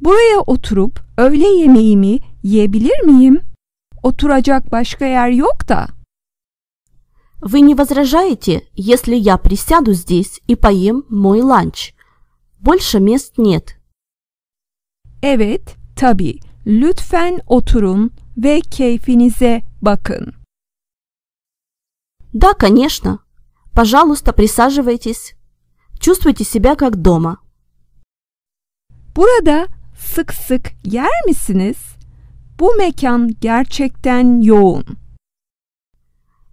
Buraya oturup öğle yemeğimi yiyebilir miyim? Oturacak başka yer yok da. Вы не возражаете, если я присяду здесь и поем мой ланч? Больше мест нет. Evet, tabii. Lütfen oturun ve keyfinize bakın. Да, конечно. Пожалуйста, присаживайтесь. Чувствуйте себя как дома. Burada sık sık yer misiniz? Bu mekan gerçekten yoğun.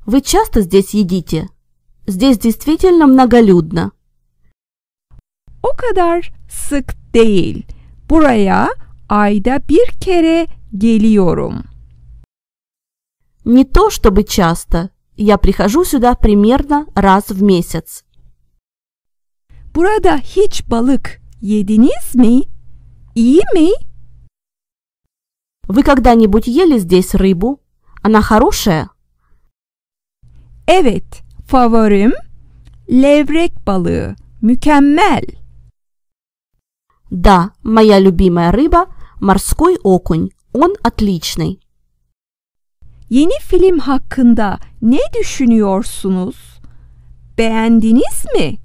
Вы часто здесь едите? Здесь действительно многолюдно. O kadar sık değil. Buraya ayda bir kere geliyorum. Не то чтобы часто. Я прихожу сюда примерно раз в месяц. Burada hiç balık yediniz mi? Ими? Вы когда-нибудь ели здесь рыбу? Она хорошая? Evet, favorim levrek balığı. Mükemmel. Да, моя любимая рыба – морской окунь. Он отличный. Yeni film hakkında ne düşünüyorsunuz? Beğendiniz mi?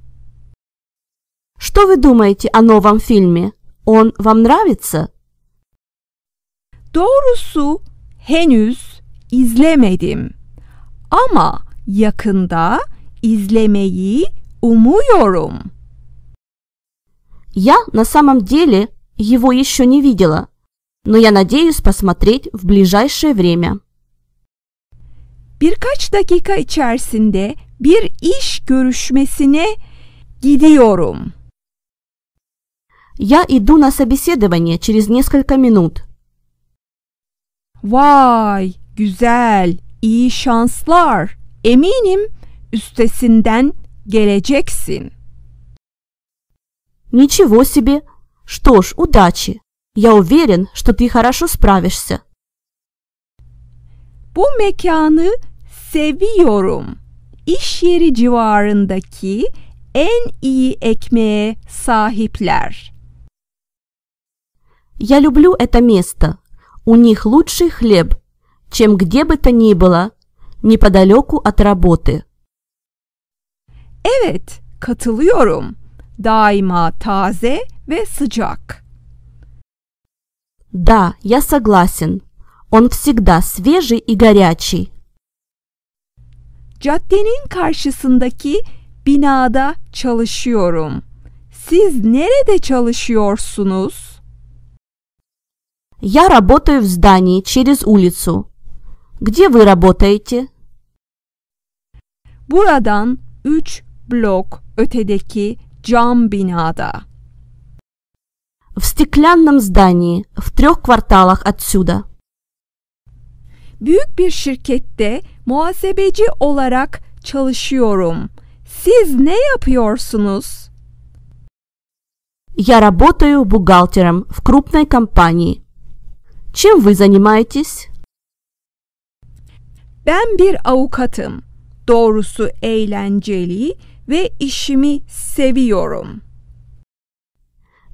Что вы думаете о новом фильме? Он вам нравится? Doğrusu henüz izlemedim. Ama yakında izlemeyi umuyorum. Я на самом деле его еще не видела, но я надеюсь посмотреть в ближайшее время. Birkaç dakika içerisinde bir iş görüşmesine gidiyorum. Я иду на собеседование через несколько минут. Vay, güzel, iyi şanslar. Eminim üstesinden geleceksin. Ничего себе. Что ж, удачи. Я уверен, что ты хорошо справишься. Bu mekanı seviyorum. İş yeri civarındaki en iyi ekmeğe sahipler. Я люблю это место. У них лучший хлеб, чем где бы то ни было, неподалеку от работы. Evet, katılıyorum. Daima taze ve sıcak. Да, я согласен. Он всегда свежий и горячий. Caddenin karşısındaki binada çalışıyorum. Siz nerede çalışıyorsunuz? Я работаю в здании через улицу. Где вы работаете? Бурадан 3 блок ötedeki cam binada. В стеклянном здании в трех кварталах отсюда. Büyük bir şirkette muhasebeci olarak çalışıyorum. Siz ne yapıyorsunuz? Я работаю бухгалтером в крупной компании. Чем вы занимаетесь? Ben bir avukatım. Doğrusu eğlenceli ve işimi seviyorum.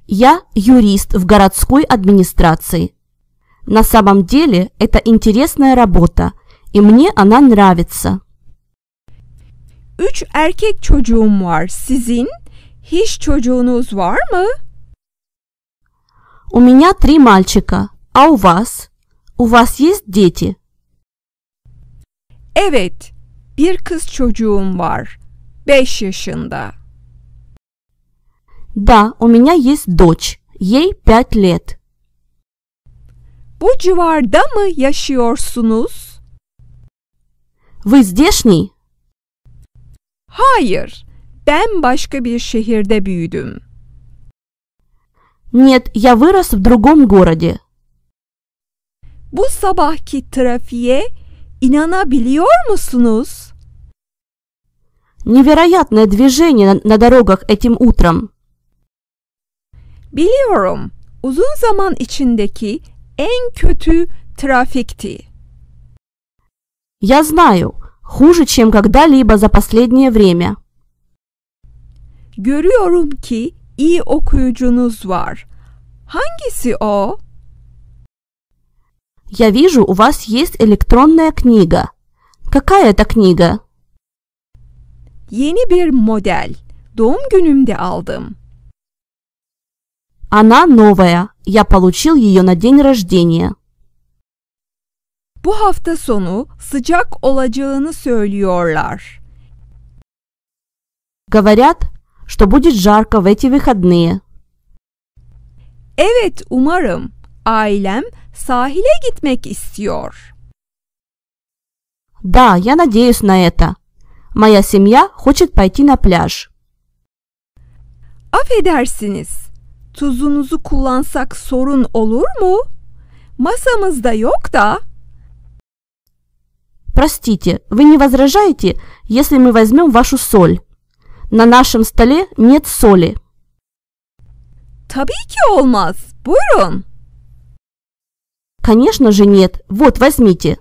Я юрист в городской администрации. На самом деле это интересная работа, и мне она нравится. Üç erkek çocuğum var. Sizin hiç çocuğunuz var mı? У меня три мальчика. А у вас? У вас есть дети? Evet, bir kız çocuğum var. 5 yaşında. Да, у меня есть дочь. Ей 5 лет. Bu civarda mı yaşıyorsunuz? Вы здешний? Hayır, ben başka bir şehirde büyüdüm. Нет, я вырос в другом городе. bu sabahki trafiğe inanabiliyor musunuz? Невероятное движение на дорогах этим утром. Biliyorum. Uzun zaman içindeki en kötü trafikti. Я знаю. Хуже, чем когда-либо за последнее время. Görüyorum ki iyi okuyucunuz var. Hangisi o? Я вижу, у вас есть электронная книга. Какая это книга? Yeni bir model. Doğum günümde aldım. Она новая. Я получил ее на день рождения. Bu hafta sonu sıcak olacağını söylüyorlar. Говорят, что будет жарко в эти выходные. Evet, umarım. Ailem сахиле гитмек istiyor. Да, я надеюсь на это. Моя семья хочет пойти на пляж. Affedersiniz. Тузунузу кулансак, сорун olur mu? Masamızda yok da. Простите, вы не возражаете, если мы возьмем вашу соль? На нашем столе нет соли. Табики олмаз. Бурун. «Конечно же нет. Вот, возьмите.